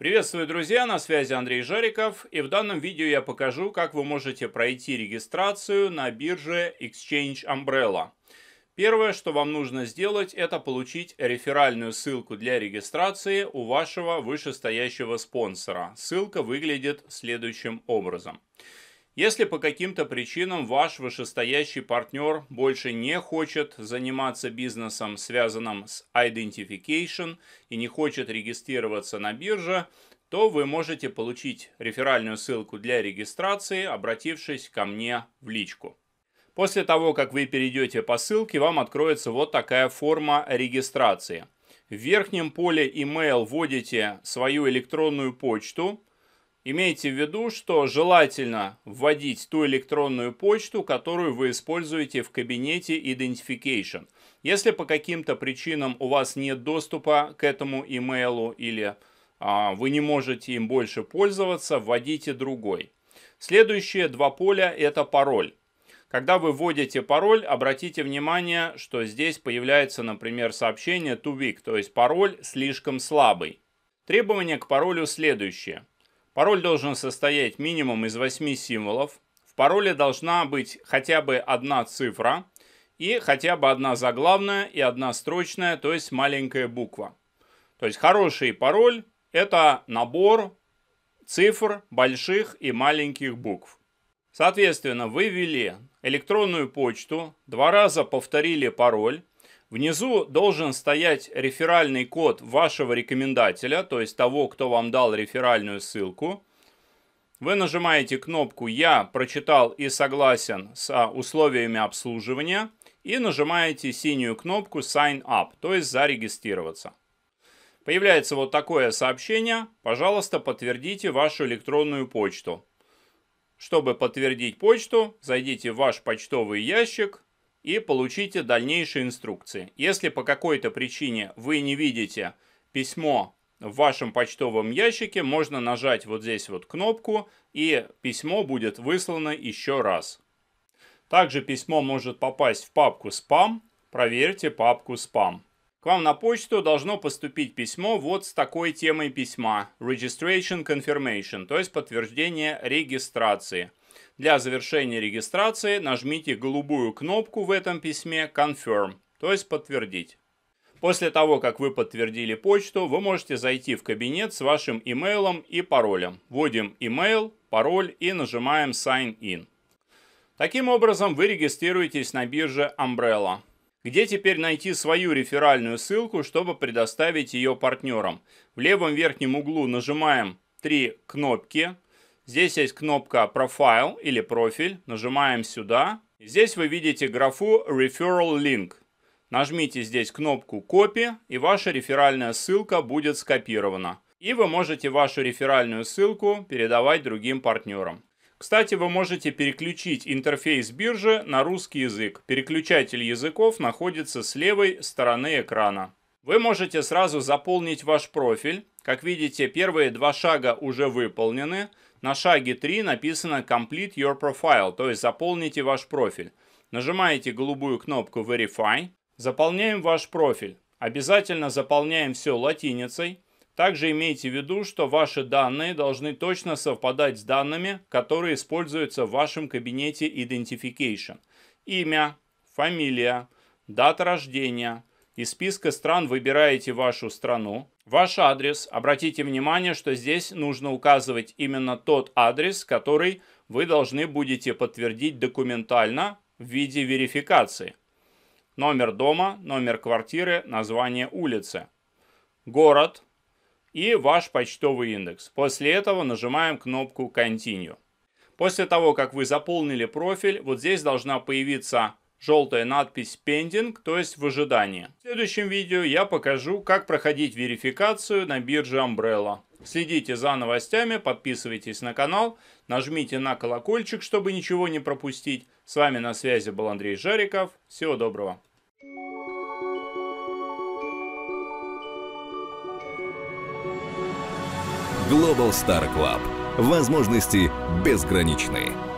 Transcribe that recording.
Приветствую, друзья, на связи Андрей Жариков, и в данном видео я покажу, как вы можете пройти регистрацию на бирже Exchange Umbrella. Первое, что вам нужно сделать, это получить реферальную ссылку для регистрации у вашего вышестоящего спонсора. Ссылка выглядит следующим образом. Если по каким-то причинам ваш вышестоящий партнер больше не хочет заниматься бизнесом, связанным с identification, и не хочет регистрироваться на бирже, то вы можете получить реферальную ссылку для регистрации, обратившись ко мне в личку. После того, как вы перейдете по ссылке, вам откроется вот такая форма регистрации. В верхнем поле email вводите свою электронную почту, Имейте в виду, что желательно вводить ту электронную почту, которую вы используете в кабинете Identification. Если по каким-то причинам у вас нет доступа к этому имейлу или а, вы не можете им больше пользоваться, вводите другой. Следующие два поля – это пароль. Когда вы вводите пароль, обратите внимание, что здесь появляется, например, сообщение too weak, то есть пароль слишком слабый. Требования к паролю следующие – Пароль должен состоять минимум из 8 символов. В пароле должна быть хотя бы одна цифра и хотя бы одна заглавная и одна строчная, то есть маленькая буква. То есть хороший пароль – это набор цифр больших и маленьких букв. Соответственно, вы ввели электронную почту, два раза повторили пароль, Внизу должен стоять реферальный код вашего рекомендателя, то есть того, кто вам дал реферальную ссылку. Вы нажимаете кнопку «Я прочитал и согласен с условиями обслуживания» и нажимаете синюю кнопку «Sign up», то есть «Зарегистрироваться». Появляется вот такое сообщение. Пожалуйста, подтвердите вашу электронную почту. Чтобы подтвердить почту, зайдите в ваш почтовый ящик, и получите дальнейшие инструкции. Если по какой-то причине вы не видите письмо в вашем почтовом ящике, можно нажать вот здесь вот кнопку, и письмо будет выслано еще раз. Также письмо может попасть в папку «Спам». Проверьте папку «Спам». К вам на почту должно поступить письмо вот с такой темой письма – Registration Confirmation, то есть подтверждение регистрации – для завершения регистрации нажмите голубую кнопку в этом письме «Confirm», то есть «Подтвердить». После того, как вы подтвердили почту, вы можете зайти в кабинет с вашим имейлом и паролем. Вводим email, пароль и нажимаем «Sign in». Таким образом, вы регистрируетесь на бирже Umbrella. Где теперь найти свою реферальную ссылку, чтобы предоставить ее партнерам? В левом верхнем углу нажимаем три кнопки – Здесь есть кнопка «Профайл» или «Профиль». Нажимаем сюда. Здесь вы видите графу «Referral Link». Нажмите здесь кнопку «Копи» и ваша реферальная ссылка будет скопирована. И вы можете вашу реферальную ссылку передавать другим партнерам. Кстати, вы можете переключить интерфейс биржи на русский язык. Переключатель языков находится с левой стороны экрана. Вы можете сразу заполнить ваш профиль, как видите, первые два шага уже выполнены. На шаге 3 написано Complete Your Profile, то есть заполните ваш профиль. Нажимаете голубую кнопку Verify. Заполняем ваш профиль. Обязательно заполняем все латиницей. Также имейте в виду, что ваши данные должны точно совпадать с данными, которые используются в вашем кабинете Identification. Имя, фамилия, дата рождения. Из списка стран выбираете вашу страну. Ваш адрес. Обратите внимание, что здесь нужно указывать именно тот адрес, который вы должны будете подтвердить документально в виде верификации. Номер дома, номер квартиры, название улицы, город и ваш почтовый индекс. После этого нажимаем кнопку «Continue». После того, как вы заполнили профиль, вот здесь должна появиться желтая надпись pending, то есть в ожидании. В следующем видео я покажу, как проходить верификацию на бирже Umbrella. Следите за новостями, подписывайтесь на канал, нажмите на колокольчик, чтобы ничего не пропустить. С вами на связи был Андрей Жариков. Всего доброго. Global Star Club. Возможности безграничные.